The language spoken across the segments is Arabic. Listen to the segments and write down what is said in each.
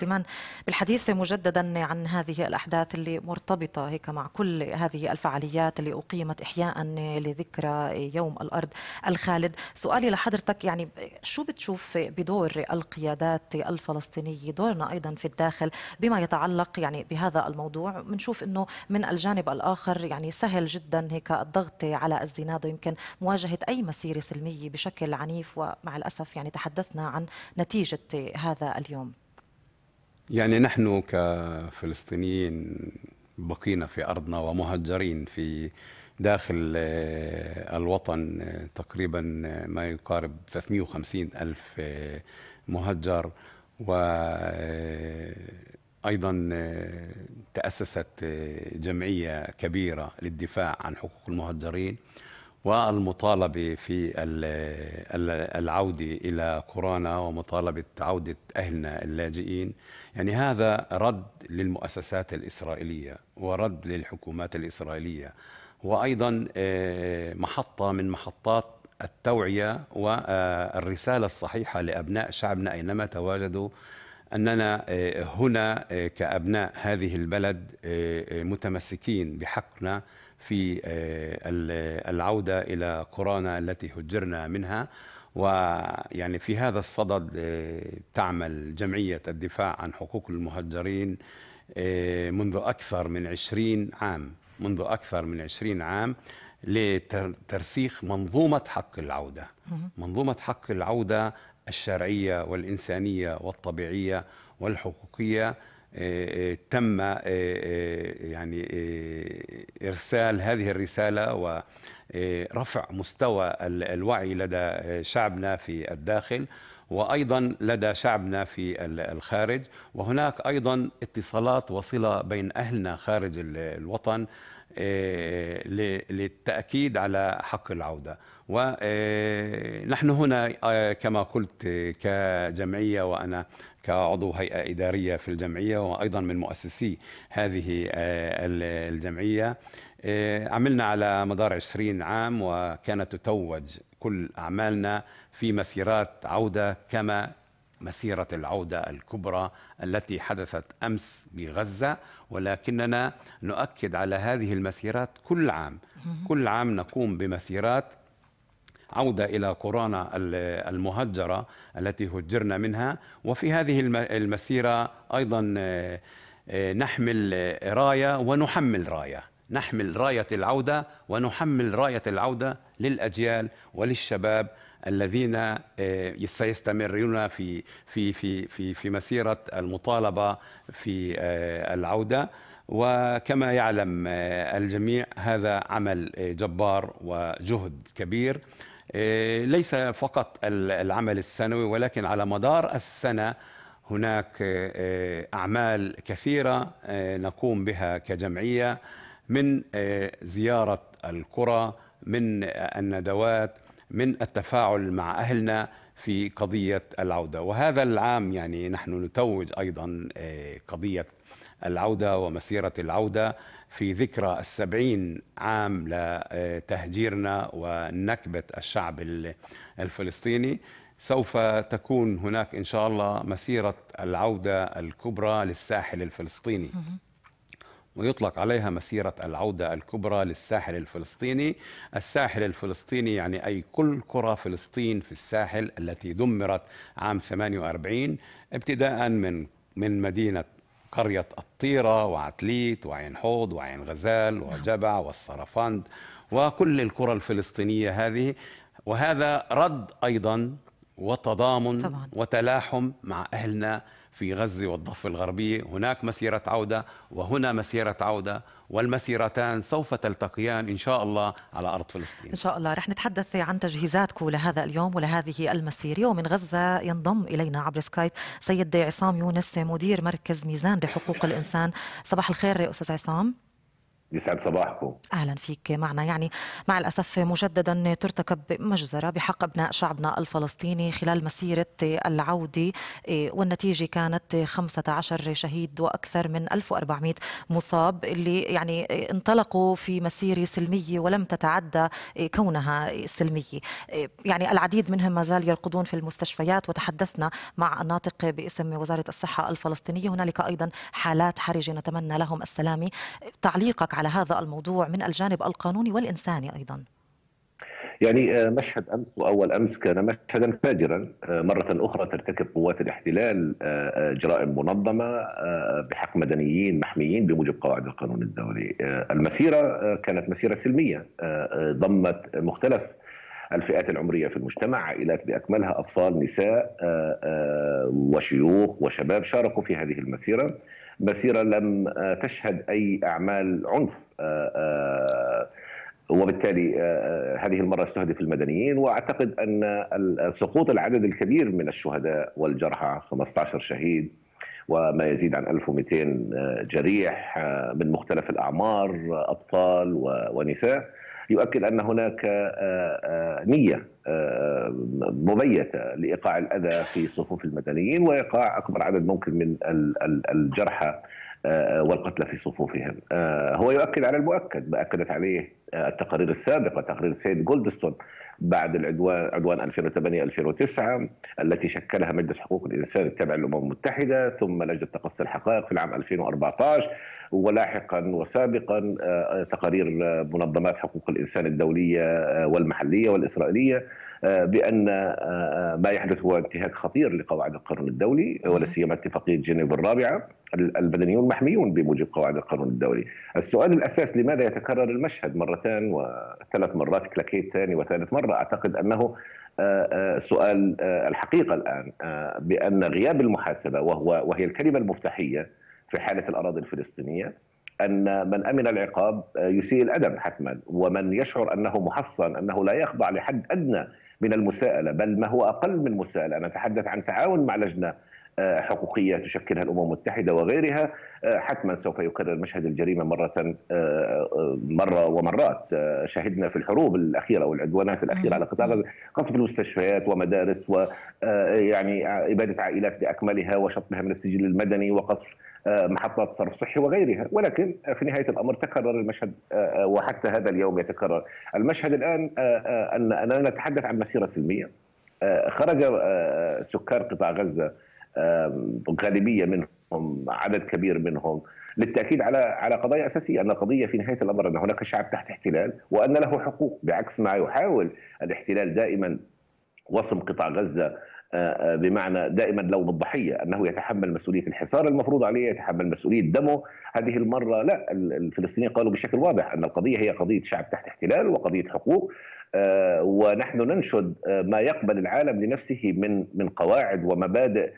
سليمان بالحديث مجددا عن هذه الأحداث اللي مرتبطة هيك مع كل هذه الفعاليات اللي أقيمت إحياء لذكرى يوم الأرض الخالد سؤالي لحضرتك يعني شو بتشوف بدور القيادات الفلسطينية دورنا أيضا في الداخل بما يتعلق يعني بهذا الموضوع بنشوف أنه من الجانب الآخر يعني سهل جدا هيك الضغط على الزناد ويمكن مواجهة أي مسيرة سلمية بشكل عنيف ومع الأسف يعني تحدثنا عن نتيجة هذا اليوم يعني نحن كفلسطينيين بقينا في أرضنا ومهجرين في داخل آه، الوطن آه، تقريبا آه، ما يقارب 350 ألف مهجر وأيضا تأسست جمعية كبيرة للدفاع عن حقوق المهجرين والمطالبة في العودة إلى كورونا ومطالبة عودة أهلنا اللاجئين يعني هذا رد للمؤسسات الإسرائيلية ورد للحكومات الإسرائيلية وأيضا آه، محطة من محطات التوعية والرسالة الصحيحة لأبناء شعبنا أينما تواجدوا أننا آه، هنا آه، كأبناء هذه البلد متمسكين بحقنا في العودة إلى قرانا التي هجرنا منها ويعني في هذا الصدد آه، تعمل جمعية الدفاع عن حقوق المهجرين آه، منذ أكثر من عشرين عام منذ أكثر من عشرين عام لترسيخ منظومة حق العودة منظومة حق العودة الشرعية والإنسانية والطبيعية والحقوقية آه، تم يعني إرسال هذه الرسالة و آه، رفع مستوى الوعي لدى آه، شعبنا في الداخل وايضا لدى شعبنا في الخارج وهناك ايضا اتصالات وصله بين اهلنا خارج الوطن آه، للتاكيد على حق العوده ونحن هنا كما قلت كجمعيه وانا كعضو هيئه اداريه في الجمعيه وايضا من مؤسسي هذه الجمعيه آه، عملنا على مدار 20 عام وكانت تتوج كل أعمالنا في مسيرات عودة كما مسيرة العودة الكبرى التي حدثت أمس بغزة ولكننا نؤكد على هذه المسيرات كل عام كل عام نقوم بمسيرات عودة إلى قرانا المهجرة التي هجرنا منها وفي هذه المسيرة أيضا آه، آه، نحمل راية ونحمل راية نحمل راية العودة ونحمل راية العودة للأجيال وللشباب الذين آه، سيستمرون في في في في في مسيرة المطالبة في آه، العودة وكما يعلم آه، الجميع هذا عمل جبار وجهد كبير ليس فقط العمل السنوي ولكن على مدار السنه هناك اعمال كثيره نقوم بها كجمعيه من آه، زيارة القرى من آه، الندوات من التفاعل مع أهلنا في قضية العودة وهذا العام يعني نحن نتوج أيضا آه، قضية العودة ومسيرة العودة في ذكرى السبعين عام لتهجيرنا ونكبة الشعب الفلسطيني سوف تكون هناك إن شاء الله مسيرة العودة الكبرى للساحل الفلسطيني ويطلق عليها مسيرة العودة الكبرى للساحل الفلسطيني الساحل الفلسطيني يعني أي كل قرى فلسطين في الساحل التي دمرت عام 48 ابتداء من من مدينة قرية الطيرة وعتليت وعين حوض وعين غزال نعم. وجبع والصرفاند وكل القرى الفلسطينية هذه وهذا رد أيضا وتضامن طبعا. وتلاحم مع أهلنا في غزة والضفة الغربية هناك مسيرة عودة وهنا مسيرة عودة والمسيرتان سوف تلتقيان إن شاء الله على أرض فلسطين إن شاء الله رح نتحدث عن تجهيزاتكم لهذا اليوم ولهذه المسيرة ومن غزة ينضم إلينا عبر سكايب سيد عصام يونس مدير مركز ميزان لحقوق الإنسان صباح الخير أستاذ عصام يسعد صباحكم اهلا فيك معنا يعني مع الاسف مجددا ترتكب مجزره بحق ابناء شعبنا الفلسطيني خلال مسيره العوده إيه، والنتيجه كانت 15 شهيد واكثر من 1400 مصاب اللي يعني انطلقوا في مسيره سلميه ولم تتعدى إيه، كونها سلميه إيه، يعني العديد منهم ما زال يرقدون في المستشفيات وتحدثنا مع الناطق باسم وزاره الصحه الفلسطينيه هنالك ايضا حالات حرجه نتمنى لهم السلامه تعليقك على هذا الموضوع من الجانب القانوني والإنساني أيضا يعني آه، مشهد امس واول امس كان مشهدا فاجرا آه، مره اخرى ترتكب قوات الاحتلال آه، جرائم منظمه بحق مدنيين محميين بموجب قواعد القانون الدولي المسيره كانت مسيره سلميه ضمت مختلف الفئات العمرية في المجتمع عائلات بأكملها أطفال نساء آه، آه، وشيوخ وشباب شاركوا في هذه المسيرة مسيرة لم آه، تشهد أي أعمال عنف وبالتالي هذه المرة استهدف المدنيين وأعتقد أن سقوط العدد الكبير من الشهداء والجرحى 15 شهيد وما يزيد عن 1200 جريح من مختلف الأعمار أطفال ونساء يؤكد ان هناك آه، آه، نيه آه، مبيته لايقاع الاذى في صفوف المدنيين وايقاع اكبر عدد ممكن من الجرحى آه، والقتل في صفوفهم آه، هو يؤكد على المؤكد ما أكدت عليه آه، التقارير السابقة تقرير السيد جولدستون بعد العدوان عدوان 2008 2009 التي شكلها مجلس حقوق الانسان التابع للامم المتحده ثم لجنه تقصي الحقائق في العام 2014 ولاحقا وسابقا تقارير منظمات حقوق الانسان الدوليه والمحليه والاسرائيليه آه، بان آه، آه، ما يحدث هو انتهاك خطير لقواعد القانون الدولي ولا سيما اتفاقيه جنيف الرابعه البدنيون محميون بموجب قواعد القانون الدولي. السؤال الاساس لماذا يتكرر المشهد مرتان وثلاث مرات كلاكيت ثاني وثالث مره اعتقد انه سؤال الحقيقه الان بان غياب المحاسبه وهو وهي الكلمه المفتاحيه في حاله الاراضي الفلسطينيه ان من امن العقاب يسيء الادب حتما ومن يشعر انه محصن انه لا يخضع لحد ادنى من المساءله بل ما هو اقل من مساءله انا اتحدث عن تعاون مع لجنه آه، حقوقيه تشكلها الامم المتحده وغيرها آه، حتما سوف يكرر مشهد الجريمه مره آه، مره ومرات شهدنا في الحروب الاخيره والعدوانات الاخيره على قطاع غزه قصف المستشفيات ومدارس ويعني اباده عائلات باكملها وشطبها من السجل المدني وقصف آه، محطات صرف صحي وغيرها ولكن في نهاية الأمر تكرر المشهد آه، آه، وحتى هذا اليوم يتكرر المشهد الآن أننا نتحدث عن مسيرة سلمية خرج سكان قطاع غزة غالبية منهم عدد كبير منهم للتاكيد على على قضايا اساسيه ان القضيه في نهايه الامر ان هناك شعب تحت احتلال وان له حقوق بعكس ما يحاول الاحتلال دائما وصم قطاع غزه آه، آه، بمعنى دائما لوم الضحيه انه يتحمل مسؤوليه الحصار المفروض عليه يتحمل مسؤوليه دمه هذه المره لا الفلسطينيين قالوا بشكل واضح ان القضيه هي قضيه شعب تحت احتلال وقضيه حقوق آه، ونحن ننشد ما يقبل العالم لنفسه من من قواعد ومبادئ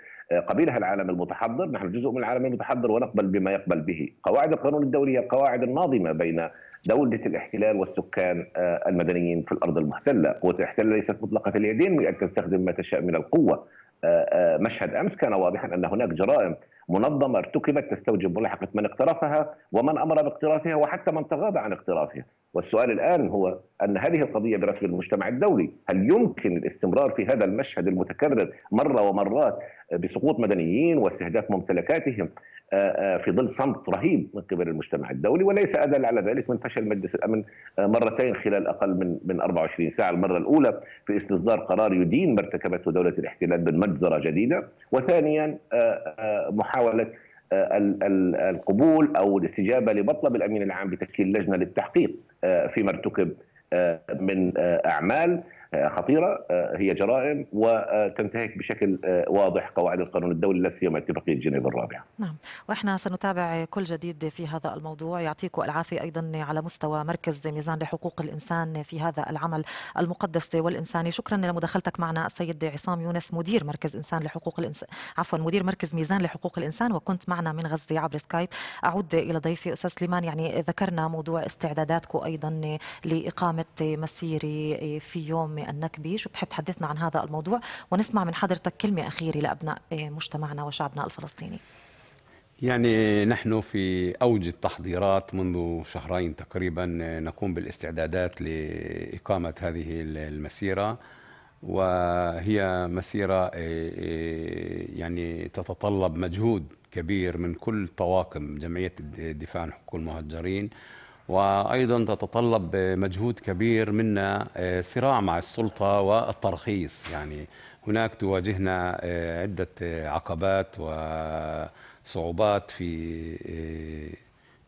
قبيلها العالم المتحضر نحن جزء من العالم المتحضر ونقبل بما يقبل به قواعد القانون الدولي هي القواعد الناظمة بين دولة الاحتلال والسكان آه، المدنيين في الأرض المحتلة قوة الاحتلال ليست مطلقة اليدين أن تستخدم ما تشاء من القوة آه، آه، مشهد أمس كان واضحا أن هناك جرائم منظمة ارتكبت تستوجب ملاحقة من اقترفها ومن أمر باقترافها وحتى من تغاضى عن اقترافها والسؤال الآن هو أن هذه القضية برسم المجتمع الدولي هل يمكن الاستمرار في هذا المشهد المتكرر مرة ومرات بسقوط مدنيين واستهداف ممتلكاتهم آه، آه، في ظل صمت رهيب من قبل المجتمع الدولي وليس أدل على ذلك من فشل مجلس الأمن آه، مرتين خلال أقل من من 24 ساعة المرة الأولى في استصدار قرار يدين ما ارتكبته دولة الاحتلال بالمجزرة جديدة وثانيا محاولة القبول أو الاستجابة لمطلب الأمين العام بتشكيل لجنة للتحقيق آه، فيما ارتكب آه، من آه، اعمال آه، خطيره آه، هي جرائم وتنتهك بشكل آه، واضح قواعد القانون الدولي لا سيما اتفاقيه جنيف الرابعه. نعم، واحنا سنتابع كل جديد في هذا الموضوع، يعطيكم العافيه ايضا على مستوى مركز ميزان لحقوق الانسان في هذا العمل المقدس والانساني، شكرا لمداخلتك معنا السيد عصام يونس مدير مركز انسان لحقوق الانسان، عفوا مدير مركز ميزان لحقوق الانسان وكنت معنا من غزه عبر سكايب، اعود الى ضيفي استاذ سليمان يعني ذكرنا موضوع استعداداتكم ايضا لاقامه مسيري في يوم فاطمة النكبي بتحب تحدثنا عن هذا الموضوع ونسمع من حضرتك كلمة أخيرة لأبناء مجتمعنا وشعبنا الفلسطيني يعني نحن في أوج التحضيرات منذ شهرين تقريبا نقوم بالاستعدادات لإقامة هذه المسيرة وهي مسيرة آه، آه، يعني تتطلب مجهود كبير من كل طواقم جمعية الدفاع عن حقوق المهجرين وايضا تتطلب مجهود كبير منا آه، صراع مع السلطه والترخيص يعني هناك تواجهنا آه، عده آه، عقبات وصعوبات في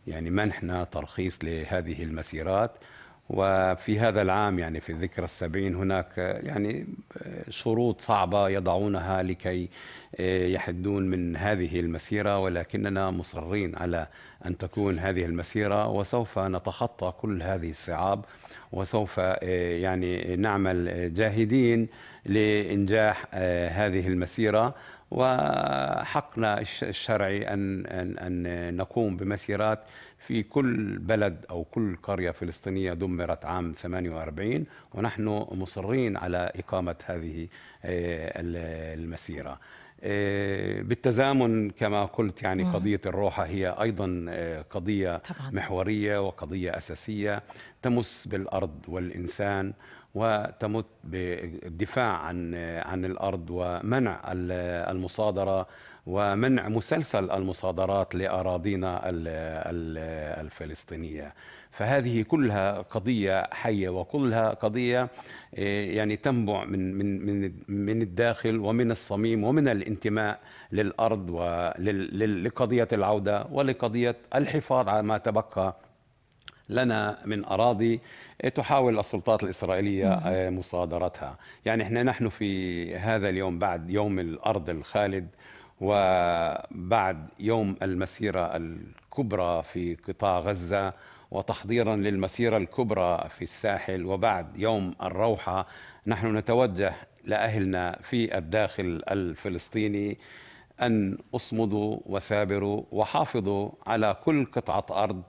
يعني منحنا ترخيص لهذه المسيرات وفي هذا العام يعني في الذكرى السبعين هناك يعني شروط صعبة يضعونها لكي يحدون من هذه المسيرة ولكننا مصرين على أن تكون هذه المسيرة وسوف نتخطى كل هذه الصعاب وسوف يعني نعمل جاهدين لإنجاح هذه المسيرة وحقنا الشرعي أن, أن, أن نقوم بمسيرات في كل بلد أو كل قرية فلسطينية دمرت عام 48 ونحن مصرين على إقامة هذه آه، المسيرة آه، بالتزامن كما قلت يعني قضية الروحة هي أيضا آه، قضية طبعا. محورية وقضية أساسية تمس بالأرض والإنسان وتمت بالدفاع عن عن الأرض ومنع المصادرة ومنع مسلسل المصادرات لأراضينا الفلسطينية فهذه كلها قضية حية وكلها قضية إيه، يعني تنبع من من من من الداخل ومن الصميم ومن الانتماء للأرض ولقضية العودة ولقضية الحفاظ على ما تبقى لنا من أراضي إيه، تحاول السلطات الإسرائيلية نعم. إيه، مصادرتها يعني إحنا نحن في هذا اليوم بعد يوم الأرض الخالد وبعد يوم المسيرة الكبرى في قطاع غزة وتحضيرا للمسيرة الكبرى في الساحل وبعد يوم الروحة نحن نتوجه لأهلنا في الداخل الفلسطيني أن أصمدوا وثابروا وحافظوا على كل قطعة أرض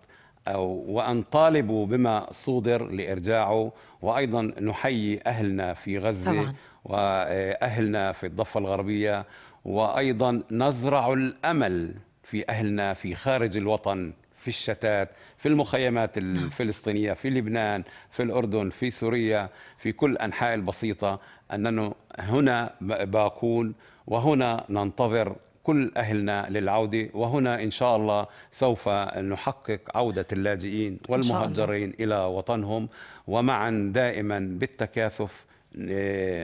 أو وأن طالبوا بما صدر لإرجاعه وأيضا نحيي أهلنا في غزة طبعا. وأهلنا في الضفة الغربية وايضا نزرع الامل في اهلنا في خارج الوطن في الشتات في المخيمات الفلسطينيه في لبنان في الاردن في سوريا في كل انحاء البسيطه اننا هنا باقون وهنا ننتظر كل اهلنا للعوده وهنا ان شاء الله سوف نحقق عوده اللاجئين والمهجرين الى وطنهم ومعا دائما بالتكاثف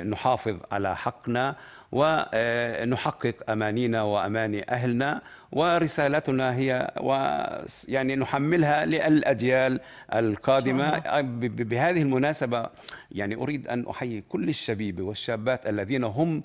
نحافظ على حقنا ونحقق امانينا واماني اهلنا ورسالتنا هي ويعني نحملها للاجيال القادمه بهذه المناسبه يعني اريد ان احيي كل الشبيبه والشابات الذين هم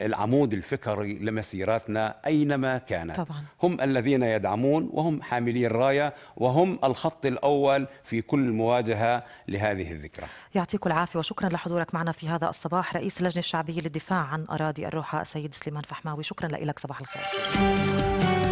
العمود الفكري لمسيراتنا أينما كانت طبعا. هم الذين يدعمون وهم حاملي الراية وهم الخط الأول في كل مواجهة لهذه الذكرى يعطيك العافية وشكرا لحضورك معنا في هذا الصباح رئيس اللجنة الشعبية للدفاع عن أراضي الروحة السيد سليمان فحماوي شكرا لك صباح الخير